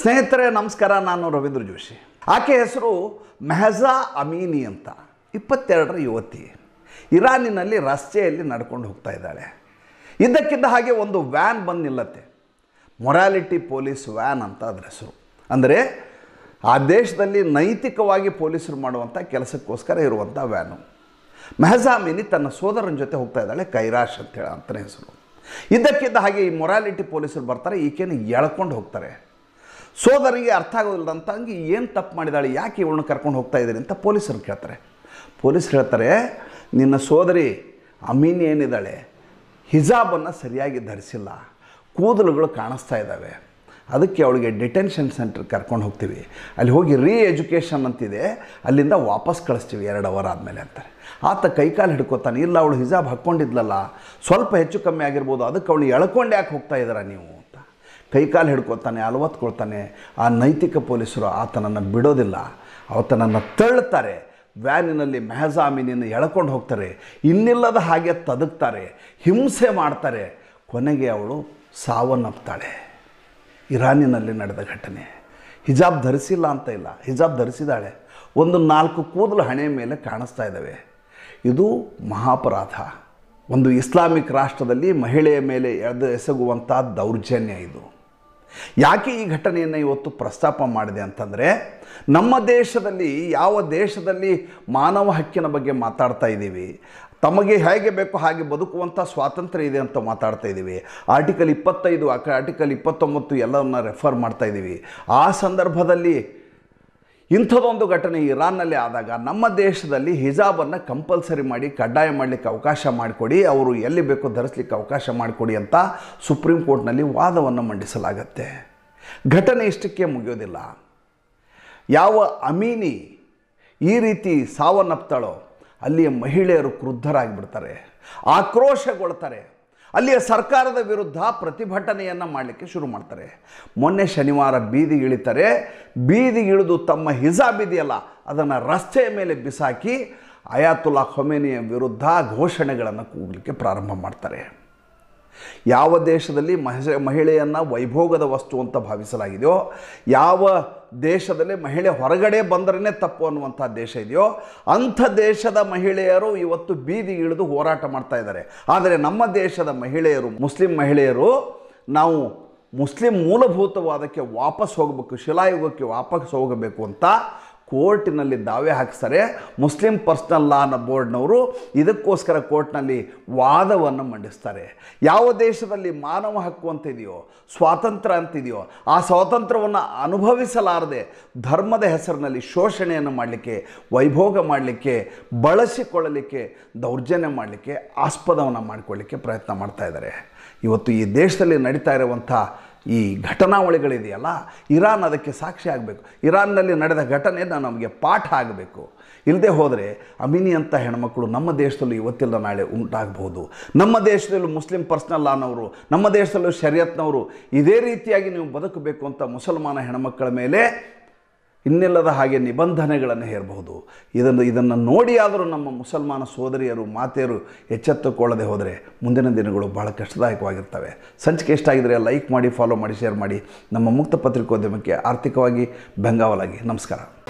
ಸ್ನೇಹಿತರೆ ನಮಸ್ಕಾರ ನಾನು ರವೀಂದ್ರ ಜೋಶಿ ಆಕೆ ಹೆಸರು ಮೆಹಜಾ ಅಮೀನಿ ಅಂತ ಇಪ್ಪತ್ತೆರಡರ ಯುವತಿ ಇರಾನಿನಲ್ಲಿ ರಸ್ತೆಯಲ್ಲಿ ನಡ್ಕೊಂಡು ಹೋಗ್ತಾ ಇದ್ದಾಳೆ ಇದ್ದಕ್ಕಿದ್ದ ಹಾಗೆ ಒಂದು ವ್ಯಾನ್ ಬಂದು ನಿಲ್ಲತ್ತೆ ಮೊರಾಲಿಟಿ ಪೊಲೀಸ್ ವ್ಯಾನ್ ಅಂತ ಅದ್ರ ಹೆಸರು ಅಂದರೆ ಆ ದೇಶದಲ್ಲಿ ನೈತಿಕವಾಗಿ ಪೊಲೀಸರು ಮಾಡುವಂಥ ಕೆಲಸಕ್ಕೋಸ್ಕರ ಇರುವಂಥ ವ್ಯಾನು ಅಮೀನಿ ತನ್ನ ಸೋದರನ ಜೊತೆ ಹೋಗ್ತಾ ಇದ್ದಾಳೆ ಕೈರಾಶ್ ಅಂತೇಳಿ ಅಂತಲೇ ಹೆಸರು ಇದ್ದಕ್ಕಿದ್ದ ಹಾಗೆ ಈ ಮೊರಾಲಿಟಿ ಪೊಲೀಸರು ಬರ್ತಾರೆ ಈಕೆನ ಎಳ್ಕೊಂಡು ಹೋಗ್ತಾರೆ ಸೋದರಿಗೆ ಅರ್ಥ ಆಗೋದಿಲ್ಲದಂತ ಹಂಗೆ ಏನು ತಪ್ಪು ಮಾಡಿದಾಳೆ ಯಾಕೆ ಇವಳನ್ನ ಕರ್ಕೊಂಡು ಹೋಗ್ತಾ ಇದ್ದೀರಿ ಅಂತ ಪೊಲೀಸರು ಕೇಳ್ತಾರೆ ಪೊಲೀಸ್ ಹೇಳ್ತಾರೆ ನಿನ್ನ ಸೋದರಿ ಅಮೀನ್ ಏನಿದ್ದಾಳೆ ಹಿಜಾಬನ್ನು ಸರಿಯಾಗಿ ಧರಿಸಿಲ್ಲ ಕೂದಲುಗಳು ಕಾಣಿಸ್ತಾ ಇದ್ದಾವೆ ಅದಕ್ಕೆ ಅವಳಿಗೆ ಡಿಟೆನ್ಷನ್ ಸೆಂಟ್ರ್ ಕರ್ಕೊಂಡು ಹೋಗ್ತೀವಿ ಅಲ್ಲಿ ಹೋಗಿ ರೀ ಎಜುಕೇಷನ್ ಅಂತಿದೆ ಅಲ್ಲಿಂದ ವಾಪಸ್ ಕಳಿಸ್ತೀವಿ ಎರಡು ಅವರ್ ಆದಮೇಲೆ ಅಂತಾರೆ ಆತ ಕೈಕಾಲು ಹಿಡ್ಕೊತಾನೆ ಇಲ್ಲ ಅವಳು ಹಿಜಾಬ್ ಹಾಕ್ಕೊಂಡಿದ್ಲಲ್ಲ ಸ್ವಲ್ಪ ಹೆಚ್ಚು ಕಮ್ಮಿ ಆಗಿರ್ಬೋದು ಅದಕ್ಕೆ ಅವಳು ಎಳ್ಕೊಂಡು ಯಾಕೆ ಹೋಗ್ತಾ ಇದ್ದಾರಾ ನೀವು ಕೈಕಾಲು ಹಿಡ್ಕೊತಾನೆ ಅಲವತ್ಕೊಳ್ತಾನೆ ಆ ನೈತಿಕ ಪೊಲೀಸರು ಆತನನ್ನು ಬಿಡೋದಿಲ್ಲ ಆತನನ್ನು ತಳ್ಳುತ್ತಾರೆ ವ್ಯಾನಿನಲ್ಲಿ ಮೆಹಜಾಮಿನಿಯನ್ನು ಎಳ್ಕೊಂಡು ಹೋಗ್ತಾರೆ ಇನ್ನಿಲ್ಲದ ಹಾಗೆ ತದಕ್ತಾರೆ ಹಿಂಸೆ ಮಾಡ್ತಾರೆ ಕೊನೆಗೆ ಅವಳು ಸಾವನ್ನಪ್ತಾಳೆ ಇರಾನಿನಲ್ಲಿ ನಡೆದ ಘಟನೆ ಹಿಜಾಬ್ ಧರಿಸಿಲ್ಲ ಅಂತ ಇಲ್ಲ ಹಿಜಾಬ್ ಧರಿಸಿದಾಳೆ ಒಂದು ನಾಲ್ಕು ಕೂದಲು ಹಣೆಯ ಮೇಲೆ ಕಾಣಿಸ್ತಾ ಇದ್ದಾವೆ ಇದು ಮಹಾಪರಾಧ ಒಂದು ಇಸ್ಲಾಮಿಕ್ ರಾಷ್ಟ್ರದಲ್ಲಿ ಮಹಿಳೆಯ ಮೇಲೆ ಎಳೆದು ಎಸಗುವಂಥ ದೌರ್ಜನ್ಯ ಇದು ಯಾಕೆ ಈ ಘಟನೆಯನ್ನು ಇವತ್ತು ಪ್ರಸ್ತಾಪ ಮಾಡಿದೆ ಅಂತಂದರೆ ನಮ್ಮ ದೇಶದಲ್ಲಿ ಯಾವ ದೇಶದಲ್ಲಿ ಮಾನವ ಹಕ್ಕಿನ ಬಗ್ಗೆ ಮಾತಾಡ್ತಾ ಇದ್ದೀವಿ ತಮಗೆ ಹೇಗೆ ಬೇಕು ಹಾಗೆ ಬದುಕುವಂಥ ಸ್ವಾತಂತ್ರ್ಯ ಇದೆ ಅಂತ ಮಾತಾಡ್ತಾ ಇದ್ದೀವಿ ಆರ್ಟಿಕಲ್ ಇಪ್ಪತ್ತೈದು ಆರ್ಟಿಕಲ್ ಇಪ್ಪತ್ತೊಂಬತ್ತು ಎಲ್ಲವನ್ನು ರೆಫರ್ ಮಾಡ್ತಾ ಇದ್ದೀವಿ ಆ ಸಂದರ್ಭದಲ್ಲಿ ಇಂಥದ್ದೊಂದು ಘಟನೆ ಇರಾನ್ನಲ್ಲಿ ಆದಾಗ ನಮ್ಮ ದೇಶದಲ್ಲಿ ಹಿಜಾಬನ್ನು ಕಂಪಲ್ಸರಿ ಮಾಡಿ ಕಡ್ಡಾಯ ಮಾಡಲಿಕ್ಕೆ ಅವಕಾಶ ಮಾಡಿಕೊಡಿ ಅವರು ಎಲ್ಲಿ ಬೇಕೋ ಧರಿಸಲಿಕ್ಕೆ ಅವಕಾಶ ಮಾಡಿಕೊಡಿ ಅಂತ ಸುಪ್ರೀಂ ಕೋರ್ಟ್ನಲ್ಲಿ ವಾದವನ್ನು ಮಂಡಿಸಲಾಗತ್ತೆ ಘಟನೆ ಇಷ್ಟಕ್ಕೆ ಮುಗಿಯೋದಿಲ್ಲ ಯಾವ ಅಮೀನಿ ಈ ರೀತಿ ಸಾವನ್ನಪ್ತಾಳೋ ಅಲ್ಲಿಯ ಮಹಿಳೆಯರು ಕ್ರುದ್ಧರಾಗಿಬಿಡ್ತಾರೆ ಆಕ್ರೋಶಗೊಳ್ತಾರೆ ಅಲ್ಲಿಯ ಸರ್ಕಾರದ ವಿರುದ್ಧ ಪ್ರತಿಭಟನೆಯನ್ನು ಮಾಡಲಿಕ್ಕೆ ಶುರು ಮಾಡ್ತಾರೆ ಮೊನ್ನೆ ಶನಿವಾರ ಬೀದಿ ಇಳಿತಾರೆ ಬೀದಿ ಇಳಿದು ತಮ್ಮ ಹಿಜಾಬ್ ಇದೆಯಲ್ಲ ಅದನ್ನು ರಸ್ತೆಯ ಮೇಲೆ ಬಿಸಾಕಿ ಅಯಾತುಲ್ಲಾ ಖೊಮೇನಿಯ ವಿರುದ್ಧ ಘೋಷಣೆಗಳನ್ನು ಕೂಗಲಿಕ್ಕೆ ಪ್ರಾರಂಭ ಮಾಡ್ತಾರೆ ಯಾವ ದೇಶದಲ್ಲಿ ಮಹಿಳೆಯನ್ನು ವೈಭೋಗದ ವಸ್ತು ಅಂತ ಭಾವಿಸಲಾಗಿದೆಯೋ ಯಾವ ದೇಶದಲ್ಲಿ ಮಹಿಳೆ ಹೊರಗಡೆ ಬಂದರೇ ತಪ್ಪು ಅನ್ನುವಂಥ ದೇಶ ಇದೆಯೋ ಅಂಥ ದೇಶದ ಮಹಿಳೆಯರು ಇವತ್ತು ಬೀದಿ ಇಳಿದು ಹೋರಾಟ ಮಾಡ್ತಾ ಇದ್ದಾರೆ ಆದರೆ ನಮ್ಮ ದೇಶದ ಮಹಿಳೆಯರು ಮುಸ್ಲಿಂ ಮಹಿಳೆಯರು ನಾವು ಮುಸ್ಲಿಂ ಮೂಲಭೂತವಾದಕ್ಕೆ ವಾಪಸ್ ಹೋಗಬೇಕು ಶಿಲಾಯುಗಕ್ಕೆ ವಾಪಸ್ ಹೋಗಬೇಕು ಅಂತ ಕೋರ್ಟಿನಲ್ಲಿ ದಾವೆ ಹಾಕಿಸ್ತಾರೆ ಮುಸ್ಲಿಂ ಪರ್ಸ್ನಲ್ ಲಾ ಅನ್ನೋ ಬೋರ್ಡ್ನವರು ಇದಕ್ಕೋಸ್ಕರ ಕೋರ್ಟ್ನಲ್ಲಿ ವಾದವನ್ನು ಮಂಡಿಸ್ತಾರೆ ಯಾವ ದೇಶದಲ್ಲಿ ಮಾನವ ಹಕ್ಕು ಅಂತಿದೆಯೋ ಸ್ವಾತಂತ್ರ್ಯ ಅಂತಿದೆಯೋ ಆ ಸ್ವಾತಂತ್ರ್ಯವನ್ನು ಅನುಭವಿಸಲಾರದೆ ಧರ್ಮದ ಹೆಸರಿನಲ್ಲಿ ಶೋಷಣೆಯನ್ನು ಮಾಡಲಿಕ್ಕೆ ವೈಭೋಗ ಮಾಡಲಿಕ್ಕೆ ಬಳಸಿಕೊಳ್ಳಲಿಕ್ಕೆ ದೌರ್ಜನ್ಯ ಮಾಡಲಿಕ್ಕೆ ಆಸ್ಪದವನ್ನು ಮಾಡಿಕೊಳ್ಳಲಿಕ್ಕೆ ಪ್ರಯತ್ನ ಮಾಡ್ತಾ ಇದ್ದಾರೆ ಇವತ್ತು ಈ ದೇಶದಲ್ಲಿ ನಡೀತಾ ಇರುವಂಥ ಈ ಘಟನಾವಳಿಗಳಿದೆಯಲ್ಲ ಇರಾನ್ ಅದಕ್ಕೆ ಸಾಕ್ಷಿ ಆಗಬೇಕು ಇರಾನ್ನಲ್ಲಿ ನಡೆದ ಘಟನೆ ನಮಗೆ ಪಾಠ ಆಗಬೇಕು ಇಲ್ಲದೆ ಹೋದರೆ ಅಮಿನಿ ಅಂತ ಹೆಣ್ಮಕ್ಳು ನಮ್ಮ ದೇಶದಲ್ಲೂ ಇವತ್ತಿಲ್ಲ ನಾಳೆ ಉಂಟಾಗಬಹುದು ನಮ್ಮ ದೇಶದಲ್ಲೂ ಮುಸ್ಲಿಂ ಪರ್ಸ್ನಲ್ ಅನ್ನೋರು ನಮ್ಮ ದೇಶದಲ್ಲೂ ಶರಿಯತ್ನವರು ಇದೇ ರೀತಿಯಾಗಿ ನೀವು ಬದುಕಬೇಕು ಅಂತ ಮುಸಲ್ಮಾನ ಹೆಣ್ಮಕ್ಕಳ ಮೇಲೆ ಇನ್ನಿಲ್ಲದ ಹಾಗೆ ನಿಬಂಧನೆಗಳನ್ನು ಹೇರಬಹುದು ಇದನ್ನು ಇದನ್ನು ನೋಡಿಯಾದರೂ ನಮ್ಮ ಮುಸಲ್ಮಾನ ಸೋದರಿಯರು ಮಾತೆಯರು ಎಚ್ಚೆತ್ತುಕೊಳ್ಳದೆ ಹೋದರೆ ಮುಂದಿನ ದಿನಗಳು ಭಾಳ ಕಷ್ಟದಾಯಕವಾಗಿರ್ತವೆ ಸಂಚಿಕೆ ಎಷ್ಟಾಗಿದ್ದರೆ ಲೈಕ್ ಮಾಡಿ ಫಾಲೋ ಮಾಡಿ ಶೇರ್ ಮಾಡಿ ನಮ್ಮ ಮುಕ್ತ ಪತ್ರಿಕೋದ್ಯಮಕ್ಕೆ ಆರ್ಥಿಕವಾಗಿ ಬೆಂಗಾವಲಾಗಿ ನಮಸ್ಕಾರ